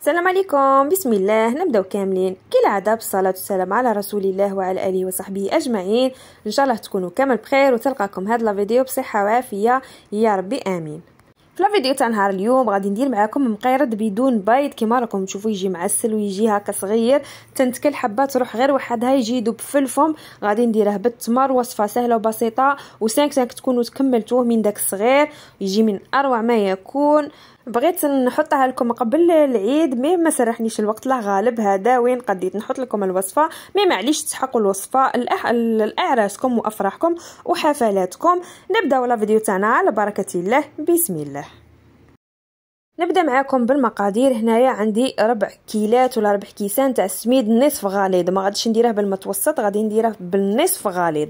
السلام عليكم بسم الله نبداو كاملين كالعادة بالصلاة والسلام على رسول الله وعلى آله وصحبه أجمعين إن شاء الله تكونوا كامل بخير وتلقاكم هاد الفيديو بصحة وعافية يا ربي آمين في الفيديو تاع نهار اليوم غادي ندير معاكم مقيرض بدون بيض كيما راكم تشوفوا يجي معسل ويجي هكا صغير تنتكل حبه تروح غير وحدها يجي يذوب في الفم غادي نديره بالتمر وصفه سهله وبسيطه و 5 تكونوا تكملتوه من داك الصغير يجي من اروع ما يكون بغيت نحطها لكم قبل العيد مي ما سرحنيش الوقت لا غالب هذا وين قديت نحط لكم الوصفه مي معليش تسحقوا الوصفه الأح... الاعراسكم وافراحكم وحفلاتكم نبداو لا فيديو تاعنا على بركه الله بسم الله نبدا معاكم بالمقادير هنايا عندي ربع كيلات ولا ربع كيسان تاع السميد نصف غليظ ما غاديش نديره بالمتوسط غادي نديره بالنصف غليظ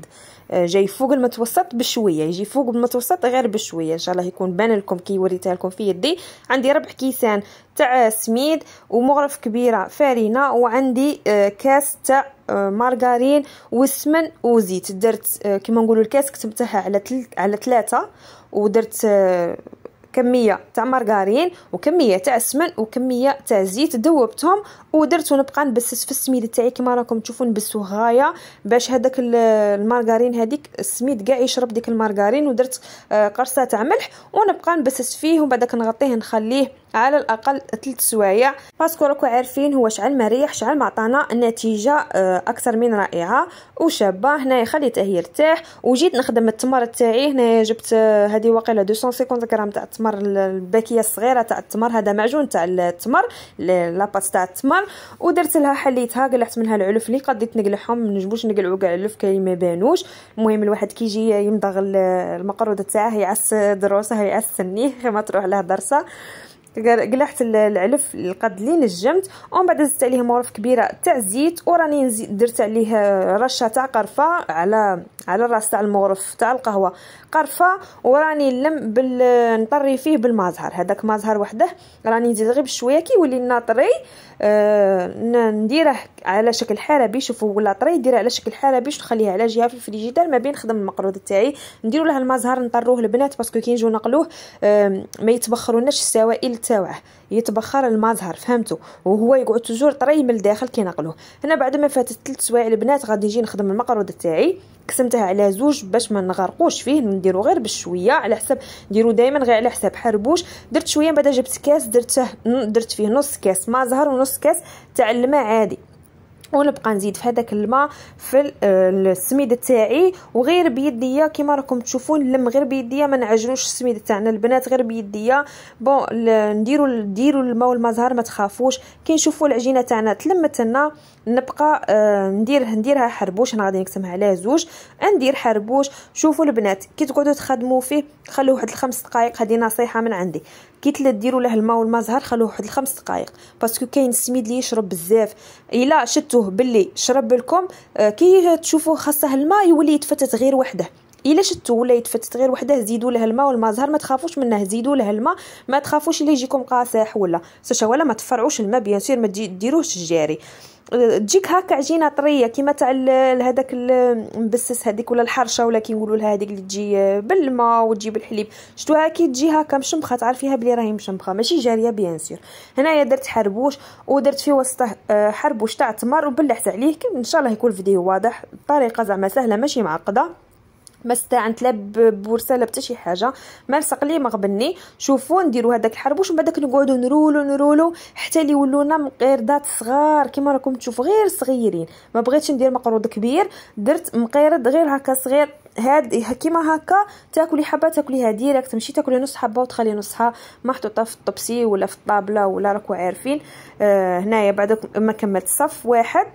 آه، جاي فوق المتوسط بشويه يجي فوق المتوسط غير بشويه ان شاء الله يكون بان لكم كي وريتها لكم في يدي عندي ربع كيسان تاع سميد ومغرف كبيره فارينه وعندي آه، كاس تاع آه، مارغرين وسمن وزيت درت كيما نقولوا الكاس كتبتها على تل... على ثلاثه ودرت كميه تاع مارغارين وكميه تاع السمن وكميه تاع زيت ذوبتهم ودرت ونبقى نبسس في السميد تاعي كما راكم تشوفوا نبسو غايه باش هذاك المارغارين هذيك السميد كاع يشرب ديك المارغارين ودرت آه، قرصه تاع ملح ونبقى نبسس فيه ومن بعد كنغطيه نخليه على الاقل ثلاث سوايع باسكو راكو عارفين هو شعل مريح شعل ما عطانا نتيجه آه، اكثر من رائعه وشابه هنايا خليته يرتاح وجيت نخدم التمر تاعي هنايا جبت آه، هذه واقيلا 250 غرام تاع التمر الباكيه الصغيره تاع التمر هذا معجون تاع التمر لاباس تاع التمر ودرت لها حليتها قلعت منها العلف اللي قديت نقلعهم منجبوش نقلعوا كاع العلف كي ما بانوش المهم الواحد كي يجي يمضغ المقروده تاعه يعس دروسه يعس سنيه ما تروح له درسه قلعت العلف القد اللي نجمت ومن بعد زدت عليه مورف كبيره تاع الزيت وراني درت عليه رشه تاع قرفه على على الراس تاع المورف تاع القهوه قرفه وراني لم بال نطري فيه بالمازهر هذاك مازهر وحده راني نزيد غير بشويه كيولي ناطري آه نديره على شكل حاله شوفوا ولا طري ديره على شكل حاله باش نخليها على جهه في الفريجيدار ما بين خدم المقروض تاعي نديرو له المزهر نطروه البنات باسكو كي نجيو نقلوه آه ما يتبخروناش السوائل تاعه يتبخر المزهر فهمتوا وهو يقعد تجور طري من الداخل كينقلوه هنا بعد ما فاتت ثلاث سوايع البنات غادي نجي نخدم المقرود تاعي قسمتها على زوج باش ما نغرقوش فيه نديرو غير بالشويه على حساب نديرو دائما غير على حساب حربوش درت شويه بعدا جبت كاس درته درت فيه نص كاس مازهر ونص كاس تاع الماء عادي ونبقى نزيد في هذاك الماء في آه، السميده تاعي وغير بيديا كما راكم تشوفون نلم غير بيديا ما نعجنوش السميده تاعنا البنات غير بيديا بون نديروا نديروا الماء والمزهر ما تخافوش كي نشوفوا العجينه تاعنا تلمت لنا نبقى آه، ندير نديرها حربوش انا غادي نقسمها على زوج ندير حربوش شوفوا البنات كي تقعدوا تخدموا فيه خلوه واحد الخمس دقائق هذه نصيحه من عندي كي تلا ديروا له الماء زهر خلوه واحد الخمس دقائق باسكو كاين السميد اللي يشرب بزاف الا شتوه باللي شرب لكم آه، كي تشوفوا خاصه الماء يولي يتفتت غير وحده الا شتو ولا يتفتت غير وحده زيدوا له الماء زهر ما تخافوش منه زيدوا له الماء ما تخافوش اللي يجيكم قاصح ولا سشا ولا ما تفرعوش الماء بيان سير ما ديروهش الجاري تجيك هكا عجينه طريه كيما تاع هذاك المبسس هذيك ولا الحرشه ولا نقولوا لها هذيك اللي تجي بالما وتجي بالحليب شتوها كي تجي هكا مشمخه تعرفيها بلي راهي مشمخه ماشي جاريه بيان سير هنايا درت حربوش ودرت في وسطه آه، حربوش تاع تمر وبلحت عليه ان شاء الله يكون الفيديو واضح الطريقه زعما سهله ماشي معقده ما استعنت لا ببورصه لا بتا شي حاجه ما لصق لي ما غبني شوفوا نديروا هذاك الحربوش ومن بعد نقعدوا نرولو نرولو حتى اللي ولونا مقيردات صغار كما راكم تشوفوا غير صغيرين ما بغيتش ندير مقروض كبير درت مقيرد غير هكا صغير هاد كيما هكا تاكلي حبه تاكليها ديريكت تمشي تاكلي نص حبه وتخلي نصها محطوطه في الطبسي ولا في الطابله ولا راكو عارفين آه هنايا بعد ما كملت صف واحد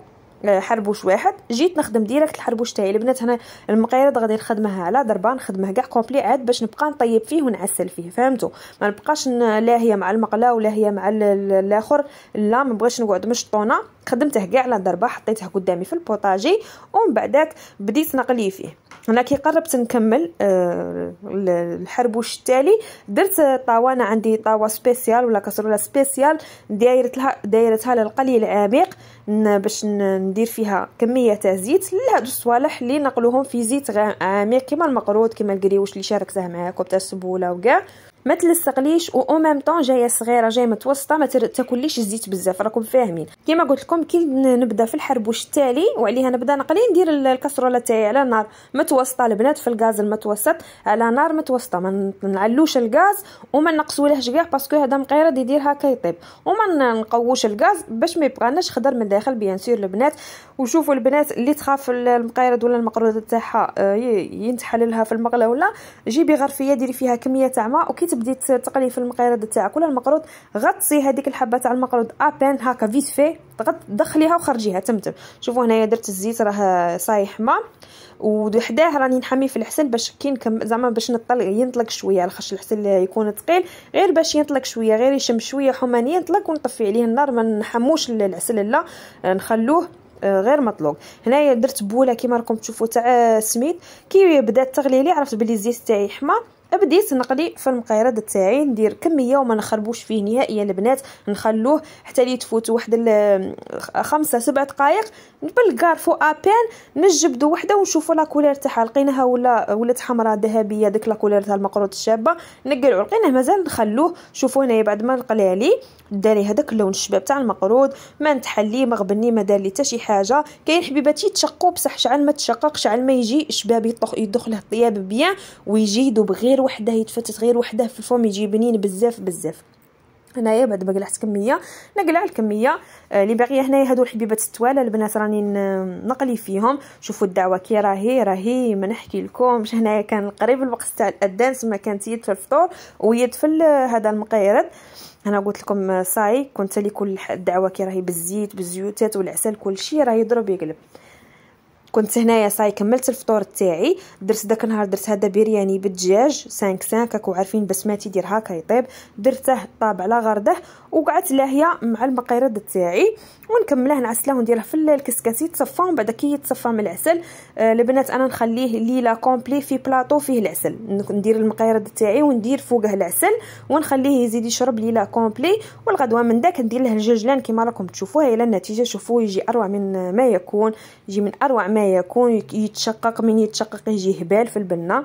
آه، حربوش واحد جيت نخدم ديريكت الحربوش تاعي البنات هنا المقيرات غادي نخدمها على ضربه نخدمها كاع كومبلي عاد باش نبقى نطيب فيه ونعسل فيه فهمتوا ما نبقاش لا هي مع المقله ولا هي مع الاخر لا ما بغيتش نقعد مشطونه خدمته كاع على ضربه حطيته قدامي في البوطاجي ومن بعدك بديت نقلي فيه هنا كي قربت نكمل أه الحربوش التالي درت طاوانه عندي طاوه سبيسيال ولا كسروله سبيسيال دايرتها دايرتها للقلي العميق باش ندير فيها كميه تاع زيت لهاد الصوالح اللي نقلوهم في زيت عميق كما المقروض كما الكريوش اللي شاركته معاكم تاع السبوله وكاع ما تلصقليش او ميم طون جايه صغيره جايه متوسطه ما تاكليش الزيت بزاف راكم فاهمين كيما قلت لكم لكم كي نبدا في الحرب وش التالي وعليها نبدا نقلي ندير الكسروله تاعي على نار متوسطه البنات في الغاز المتوسط على نار متوسطه ما نعلوش الغاز وما نقصولهش كاع باسكو هذا مقيرض هكا يطيب وما نقووش الغاز باش ما يبقاناش خضر من الداخل بيان سور البنات وشوفوا البنات اللي تخاف المقيرض ولا المقروضه تاعها آه، ينتحل لها في المقله ولا جيبي غرفيه ديري فيها كميه تاع ماء وكي تبدي تقلي في المقيرض تاعك ولا المقروض غطسي هذيك الحبه تاع المقروض ابان هكا فيت في فقط دخليها وخرجيها تمتم شوفوا هنايا درت الزيت راه صايح ما وحداه راني نحمي في الحسن باش كي زعما باش نطلق ينطلق شويه لاخاطش الحسن يكون ثقيل غير باش ينطلق شويه غير يشم شويه حمانيه ينطلق ونطفي عليه النار ما نحموش العسل لا نخلوه آه، غير مطلوق هنايا درت بوله كيما راكم تشوفوا تاع آه، سميد كي بدات تغلي لي عرفت بلي الزيت تاعي حمار بديت نقلي في المقيرض تاعي ندير كميه وما نخربوش فيه نهائيا البنات نخلوه حتى لي تفوت واحد خمسة سبع دقائق بالكارفو ابان نجبدو وحده ونشوفو لا كولير تاعها لقيناها ولا ولات حمراء ذهبيه ديك لا كولير تاع المقروط الشابه نقلعو لقيناه مازال نخلوه شوفوا هنايا بعد ما نقلي عليه داري هذاك اللون الشباب تاع المقروض ما نتحلي ما غبني ما دار لي حتى شي حاجه كاين حبيباتي تشقوا بصح شعل ما تشقق شعل ما يجي شباب يدخله الطياب بيان ويجي يدوب غير وحده يتفتت غير وحده في الفم يجي بنين بزاف بزاف هنايا بعد ما قلعت كميه نقلع الكميه آه، اللي باقيه هنايا هادو الحبيبات التوال البنات راني نقلي فيهم شوفوا الدعوه كي راهي راهي ما نحكي لكمش هنايا كان قريب الوقت تاع الاذان تما كانت يد في الفطور ويد في هذا المقيرد انا قلت لكم صاي آه، كنت لي كل الدعوه كي راهي بالزيت بالزيوتات والعسل كل شيء راهي يضرب يقلب كنت هنايا صاي كملت الفطور تاعي درت داك النهار درت هذا برياني بالدجاج 5 5 راكو عارفين بسماتي يدير هكا يطيب درته طاب على غرده وقعدت لهيا مع المقيرض تاعي ونكمله نعسله ونديره في الكسكاسي يتصفى ومن بعد كي يتصفى من العسل آه البنات انا نخليه ليله كومبلي في بلاطو فيه العسل ندير المقيرض تاعي وندير فوقه العسل ونخليه يزيد يشرب ليله كومبلي والغدوه من داك ندير له الججلان كما راكم تشوفوها الى النتيجه شوفوا يجي اروع من ما يكون يجي من اروع ما يكون يتشقق من يتشقق يجي هبال في البنة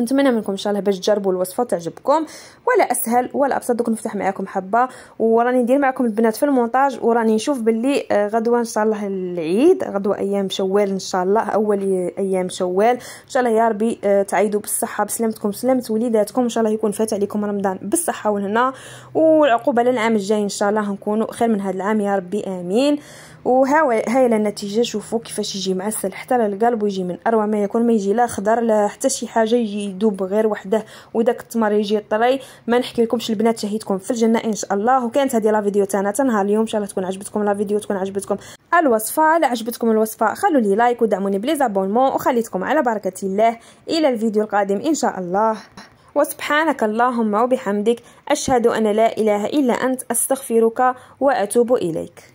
نتمنى منكم ان شاء الله باش تجربوا الوصفه تعجبكم ولا اسهل ولا ابسط دوك نفتح معاكم حبه وراني ندير معاكم البنات في المونتاج وراني نشوف باللي آه، غدوه ان شاء الله العيد غدوه ايام شوال ان شاء الله اول ايام شوال ان شاء الله يا ربي آه، تعيدوا بالصحه بسلامتكم سلامه وليداتكم ان شاء الله يكون فات عليكم رمضان بالصحه والهنا والعقوبه للعام الجاي ان شاء الله نكونوا خير من هذا العام يا ربي امين وها هاي النتيجه شوفوا كيفاش يجي معسل حتى للقلب ويجي من اروع ما يكون ما يجي لا خضر لا حتى شي حاجه يجي يدوب غير وحده وداك التمر يجي طري ما نحكي لكمش البنات شهيتكم في الجنه ان شاء الله وكانت هذه لا فيديو تاعنا نهار اليوم ان شاء الله تكون عجبتكم لا فيديو تكون عجبتكم الوصفه الا عجبتكم الوصفه خلوا لي لايك ودعموني بلي زابونمون وخليتكم على بركه الله الى الفيديو القادم ان شاء الله وسبحانك اللهم وبحمدك أشهد أن لا إله إلا أنت أستغفرك وأتوب إليك